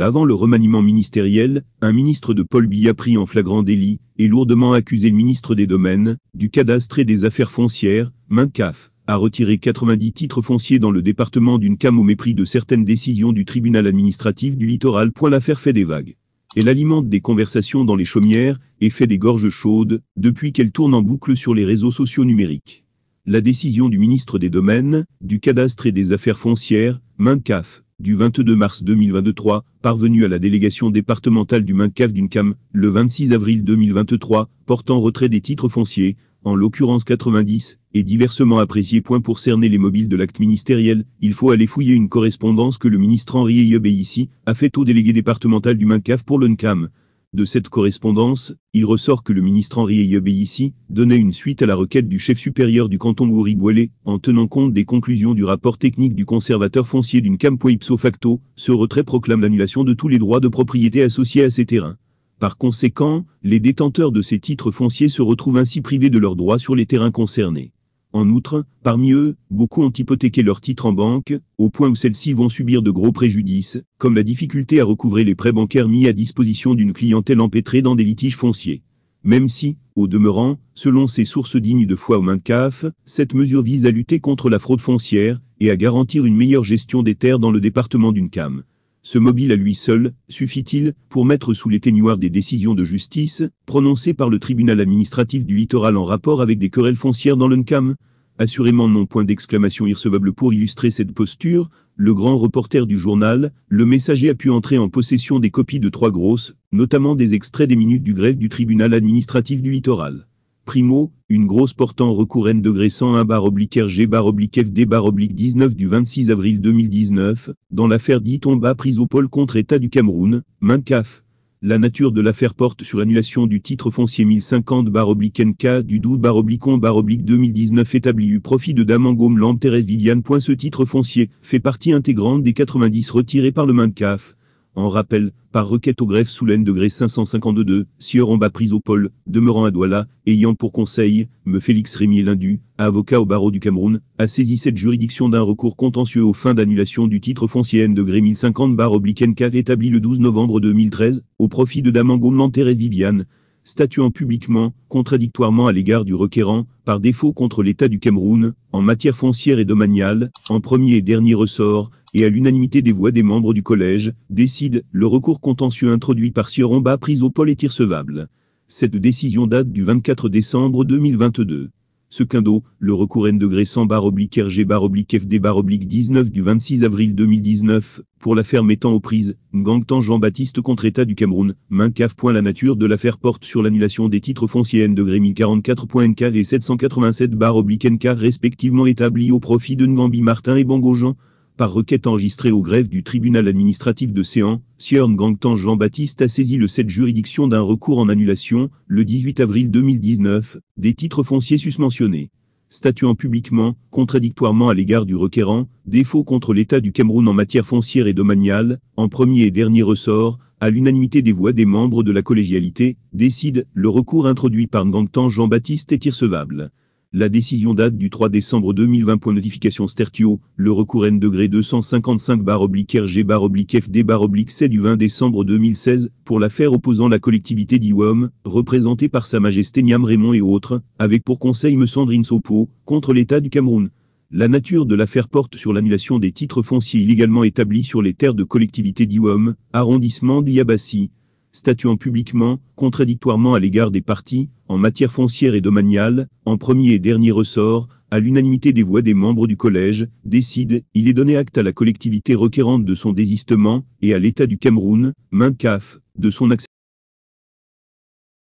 Avant le remaniement ministériel, un ministre de Paul Biya pris en flagrant délit et lourdement accusé le ministre des Domaines, du Cadastre et des Affaires foncières, Mincaf, a retiré 90 titres fonciers dans le département d'une cam au mépris de certaines décisions du tribunal administratif du littoral. L'affaire fait des vagues. Elle alimente des conversations dans les chaumières et fait des gorges chaudes depuis qu'elle tourne en boucle sur les réseaux sociaux numériques. La décision du ministre des Domaines, du Cadastre et des Affaires foncières, Mincaf, du 22 mars 2023, parvenu à la délégation départementale du MINCAF d'UNCAM, le 26 avril 2023, portant retrait des titres fonciers, en l'occurrence 90, et diversement apprécié. Point pour cerner les mobiles de l'acte ministériel, il faut aller fouiller une correspondance que le ministre Henri Eyub ici a faite au délégué départemental du MINCAF pour l'UNCAM, de cette correspondance, il ressort que le ministre Henri ici, donnait une suite à la requête du chef supérieur du canton Mouri en tenant compte des conclusions du rapport technique du conservateur foncier d'une Campo ipso facto, ce retrait proclame l'annulation de tous les droits de propriété associés à ces terrains. Par conséquent, les détenteurs de ces titres fonciers se retrouvent ainsi privés de leurs droits sur les terrains concernés. En outre, parmi eux, beaucoup ont hypothéqué leurs titres en banque, au point où celles-ci vont subir de gros préjudices, comme la difficulté à recouvrer les prêts bancaires mis à disposition d'une clientèle empêtrée dans des litiges fonciers. Même si, au demeurant, selon ces sources dignes de foi aux mains de CAF, cette mesure vise à lutter contre la fraude foncière et à garantir une meilleure gestion des terres dans le département d'une CAM. Ce mobile à lui seul, suffit-il, pour mettre sous les des décisions de justice, prononcées par le tribunal administratif du littoral en rapport avec des querelles foncières dans l'UNCAM Assurément non point d'exclamation irrecevable pour illustrer cette posture, le grand reporter du journal, le messager a pu entrer en possession des copies de trois grosses, notamment des extraits des minutes du greffe du tribunal administratif du littoral. Primo, une grosse portant recours N degré 101 bar oblique RG bar oblique FD bar oblique 19 du 26 avril 2019, dans l'affaire tomba prise au pôle contre État du Cameroun, MINCAF. La nature de l'affaire porte sur l'annulation du titre foncier 1050 bar oblique NK du 12 bar oblique 2019 établi au profit de Damangom Lamb Thérèse Ce titre foncier fait partie intégrante des 90 retirés par le MINCAF. En rappel, par requête au greffe sous l'aine degré 552, sieur en bas prise au pôle, demeurant à Douala, ayant pour conseil, me Félix Rémier Lindu, avocat au barreau du Cameroun, a saisi cette juridiction d'un recours contentieux aux fins d'annulation du titre foncier N degré 1050 bar oblique N4 établi le 12 novembre 2013, au profit de Dame Angoulement Thérèse Viviane, statuant publiquement, contradictoirement à l'égard du requérant, par défaut contre l'État du Cameroun, en matière foncière et domaniale, en premier et dernier ressort, et à l'unanimité des voix des membres du collège, décide le recours contentieux introduit par Siromba prise au pôle est irrecevable. Cette décision date du 24 décembre 2022. Ce quindo le recours N degré 100 barre oblique RG bar oblique FD oblique 19 du 26 avril 2019, pour l'affaire mettant aux prises, Ngangtan Jean-Baptiste contre État du Cameroun, main La nature de l'affaire porte sur l'annulation des titres fonciers N degré 1044.NK et 787 barre oblique NK respectivement établis au profit de Ngambi Martin et Bango Jean, par requête enregistrée au greffe du tribunal administratif de Séan, Sieur N'Gangtan Jean-Baptiste a saisi le 7 juridiction d'un recours en annulation, le 18 avril 2019, des titres fonciers susmentionnés. Statuant publiquement, contradictoirement à l'égard du requérant, défaut contre l'État du Cameroun en matière foncière et domaniale, en premier et dernier ressort, à l'unanimité des voix des membres de la collégialité, décide, le recours introduit par Ngangtan Jean-Baptiste est irrecevable. La décision date du 3 décembre 2020. notification Stertio, le recours N degré 255 RG bar FD bar C du 20 décembre 2016, pour l'affaire opposant la collectivité d'Iwom, représentée par Sa Majesté Niam Raymond et autres, avec pour conseil me Sandrine Sopo, contre l'État du Cameroun. La nature de l'affaire porte sur l'annulation des titres fonciers illégalement établis sur les terres de collectivité d'Iwom, arrondissement d'Iabassi, statuant publiquement, contradictoirement à l'égard des partis, en matière foncière et domaniale, en premier et dernier ressort, à l'unanimité des voix des membres du collège, décide, il est donné acte à la collectivité requérante de son désistement, et à l'État du Cameroun, main CAF, de son accès